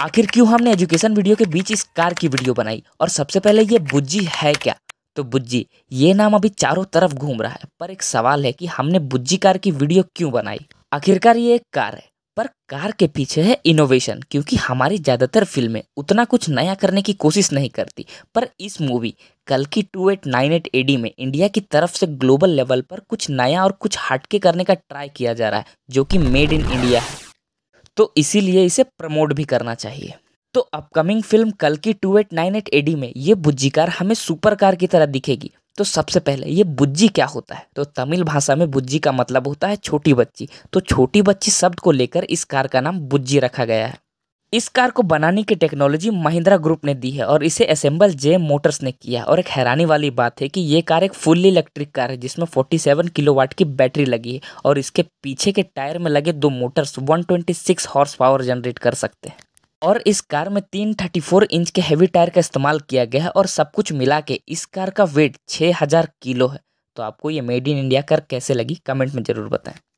आखिर क्यों हमने एजुकेशन वीडियो के बीच इस कार की वीडियो बनाई और सबसे पहले ये बुज्जी है क्या तो बुज्जी ये नाम अभी चारों तरफ घूम रहा है पर एक सवाल है कि हमने बुज्जी कार की वीडियो क्यों बनाई आखिरकार ये एक कार है पर कार के पीछे है इनोवेशन क्योंकि हमारी ज़्यादातर फिल्में उतना कुछ नया करने की कोशिश नहीं करती पर इस मूवी कल की two eight nine eight A D India की तरफ से ग्लोबल लेवल पर कुछ नया और कुछ हटके करने का ट्राई किया जा रहा है जो कि मेड इन इंडिया है तो इसीलिए इसे प्रमोट भी करना चाहिए तो अपकमिंग फिल्म कल की two eight nine eight A D ये बुज्जी कार हमें सुपर कार की तरह दिखेगी तो सबसे पहले ये बुज्जी क्या होता है तो तमिल भाषा में बुज्जी का मतलब होता है छोटी बच्ची तो छोटी बच्ची शब्द को लेकर इस कार का नाम बुज्जी रखा गया है इस कार को बनाने की टेक्नोलॉजी महिंद्रा ग्रुप ने दी है और इसे असेंबल जे मोटर्स ने किया और एक हैरानी वाली बात है कि ये कार एक फुल्ली इलेक्ट्रिक कार है जिसमें 47 किलोवाट की बैटरी लगी है और इसके पीछे के टायर में लगे दो मोटर्स 126 हॉर्स पावर जनरेट कर सकते हैं और इस कार में तीन थर्टी फोर इंच के हैवी टायर का इस्तेमाल किया गया है और सब कुछ मिला के इस कार का वेट छः हज़ार किलो है तो आपको ये मेड इन इंडिया कार कैसे लगी कमेंट में ज़रूर बताएं